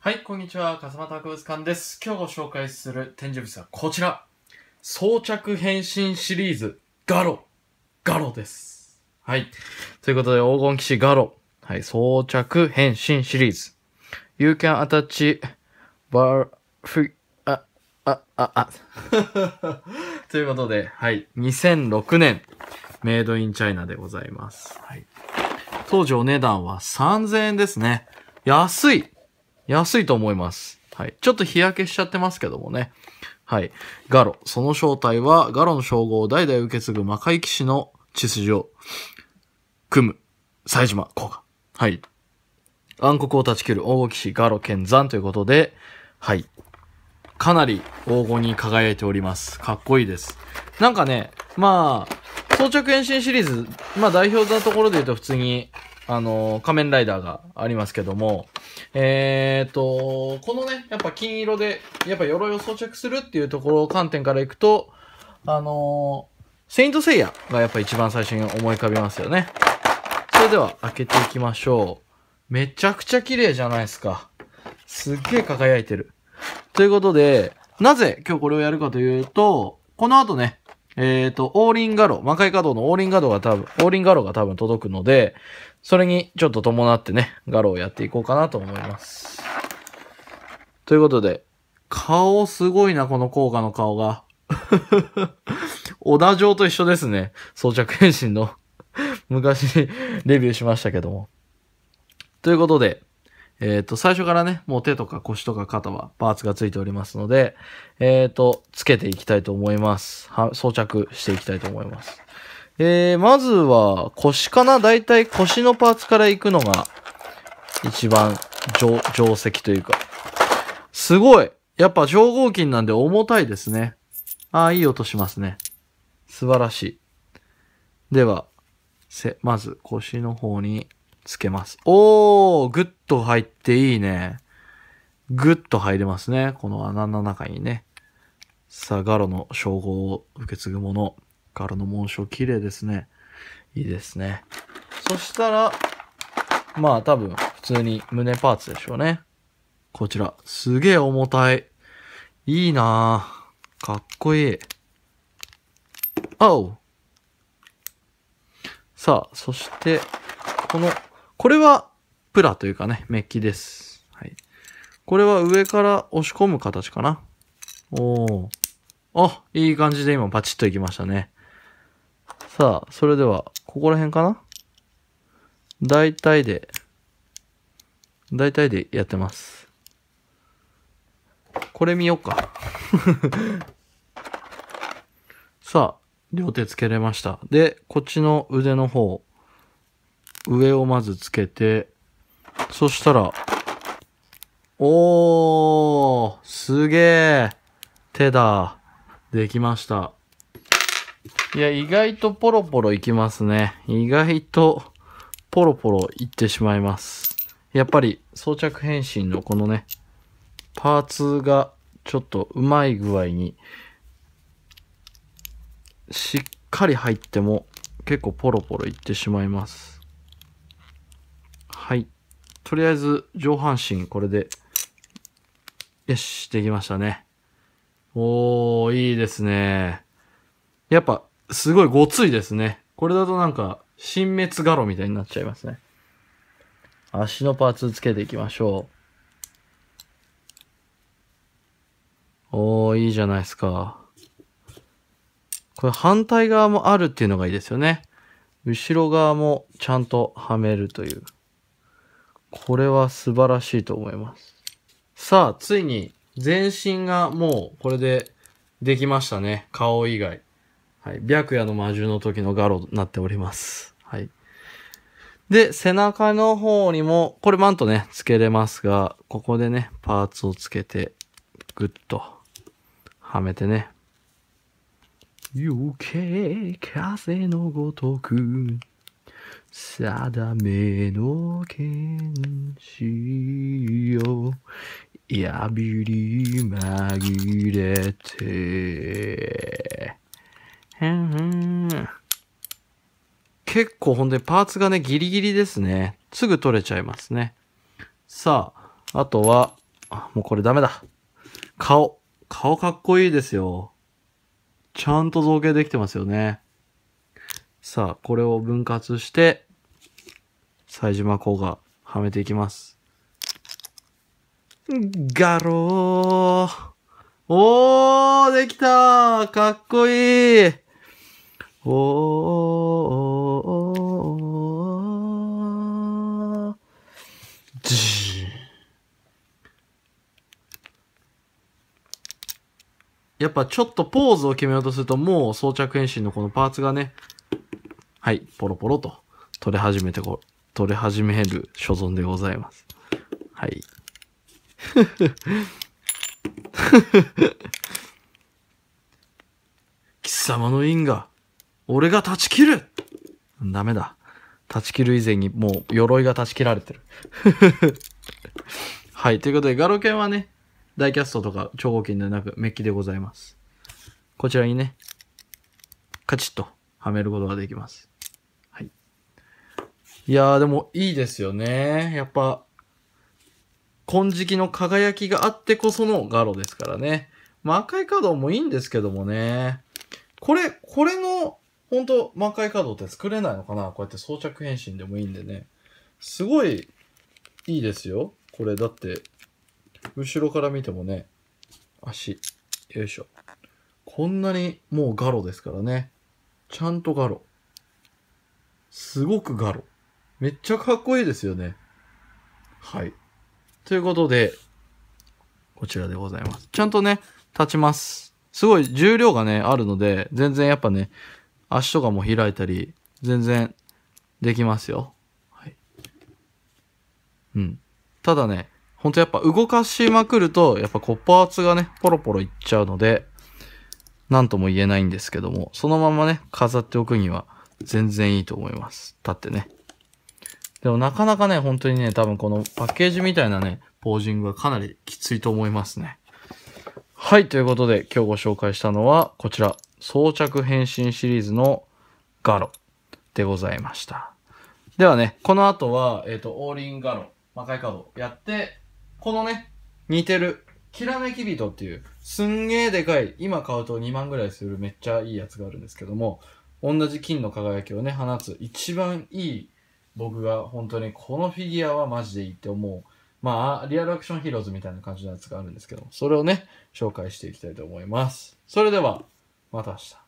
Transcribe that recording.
はい、こんにちは。笠間博物館です。今日ご紹介する展示物はこちら。装着変身シリーズ、ガロ。ガロです。はい。ということで、黄金騎士ガロ。はい、装着変身シリーズ。You can attach, bar, free, あ、あ、あ、あ。ということで、はい、2006年、メイドインチャイナでございます。はい。当時お値段は3000円ですね。安い安いと思います。はい。ちょっと日焼けしちゃってますけどもね。はい。ガロ。その正体は、ガロの称号を代々受け継ぐ魔界騎士の血筋を組む、冴島効果。はい。暗黒を断ち切る黄金騎士ガロ剣山ということで、はい。かなり黄金に輝いております。かっこいいです。なんかね、まあ、装着変身シリーズ、まあ代表なところで言うと普通にあの、仮面ライダーがありますけども、えー、と、このね、やっぱ金色で、やっぱ鎧を装着するっていうところを観点からいくと、あのセイントセイヤがやっぱ一番最初に思い浮かびますよね。それでは開けていきましょう。めちゃくちゃ綺麗じゃないですか。すっげえ輝いてる。ということで、なぜ今日これをやるかというと、この後ね、えっ、ー、と、オーリンガロ、魔界稼働のオーリンガロが多分、オーリンガロが多分届くので、それにちょっと伴ってね、ガロをやっていこうかなと思います。ということで、顔すごいな、この効果の顔が。小 田城と一緒ですね。装着変身の 昔レビューしましたけども。ということで、えっ、ー、と、最初からね、もう手とか腰とか肩はパーツがついておりますので、えっ、ー、と、つけていきたいと思います。は、装着していきたいと思います。えー、まずは腰かなだいたい腰のパーツから行くのが一番定、定石というか。すごいやっぱ上合金なんで重たいですね。ああ、いい音しますね。素晴らしい。では、せ、まず腰の方につけます。おー、グッと入っていいね。ぐっと入れますね。この穴の中にね。さあ、ガロの称号を受け継ぐもの。ガロの紋章、綺麗ですね。いいですね。そしたら、まあ多分、普通に胸パーツでしょうね。こちら。すげえ重たい。いいなぁ。かっこいい。あおさあ、そして、このこれはプラというかね、メッキです。はい。これは上から押し込む形かな。おー。あ、いい感じで今バチッといきましたね。さあ、それでは、ここら辺かな大体で、大体でやってます。これ見よっか。さあ、両手つけれました。で、こっちの腕の方。上をまずつけて、そしたら、おー、すげえ、手だ。できました。いや、意外とポロポロいきますね。意外とポロポロいってしまいます。やっぱり装着変身のこのね、パーツがちょっとうまい具合に、しっかり入っても結構ポロポロいってしまいます。はい。とりあえず上半身これで、よし、できましたね。おー、いいですね。やっぱ、すごいごついですね。これだとなんか、新滅ガロみたいになっちゃいますね。足のパーツつけていきましょう。おー、いいじゃないですか。これ反対側もあるっていうのがいいですよね。後ろ側もちゃんとはめるという。これは素晴らしいと思います。さあ、ついに全身がもうこれでできましたね。顔以外。はい。白夜の魔獣の時のガロになっております。はい。で、背中の方にも、これマントね、付けれますが、ここでね、パーツをつけて、ぐっと、はめてね。余計風のごとく。定めの剣士よやびり紛れて。結構ほんでパーツがね、ギリギリですね。すぐ取れちゃいますね。さあ、あとは、もうこれダメだ。顔。顔かっこいいですよ。ちゃんと造形できてますよね。さあ、これを分割して、冴島子がはめていきます。ガロー。おー、できたかっこいいおー、おー、おー、やっぱちょっとポーズを決めようとするともう装着変身のこのパーツがね、はい、ポロポロと取れ始めてこ、取れ始める所存でございます。はい。貴様の因果、俺が断ち切るダメだ。断ち切る以前にもう鎧が断ち切られてる。はい。ということで、ガロケンはね、ダイキャストとか超合金でなくメッキでございます。こちらにね、カチッとはめることができます。はい。いやーでもいいですよね。やっぱ、金色の輝きがあってこそのガロですからね。魔界カードもいいんですけどもね。これ、これの、本当魔界カードって作れないのかなこうやって装着変身でもいいんでね。すごいいいですよ。これだって、後ろから見てもね、足、よいしょ。こんなにもうガロですからね。ちゃんとガロ。すごくガロ。めっちゃかっこいいですよね。はい。ということで、こちらでございます。ちゃんとね、立ちます。すごい重量がね、あるので、全然やっぱね、足とかも開いたり、全然できますよ。はい。うん。ただね、ほんとやっぱ動かしまくると、やっぱコッーツがね、ポロポロいっちゃうので、何とも言えないんですけども、そのままね、飾っておくには全然いいと思います。立ってね。でもなかなかね、本当にね、多分このパッケージみたいなね、ポージングはかなりきついと思いますね。はい、ということで今日ご紹介したのはこちら、装着変身シリーズのガロでございました。ではね、この後は、えっ、ー、と、オーリンガロ、魔界カードやって、このね、似てるきらめき人っていう、すんげーでかい、今買うと2万ぐらいするめっちゃいいやつがあるんですけども、同じ金の輝きをね、放つ一番いい、僕が本当にこのフィギュアはマジでいいって思う、まあ、リアルアクションヒーローズみたいな感じのやつがあるんですけど、それをね、紹介していきたいと思います。それでは、また明日。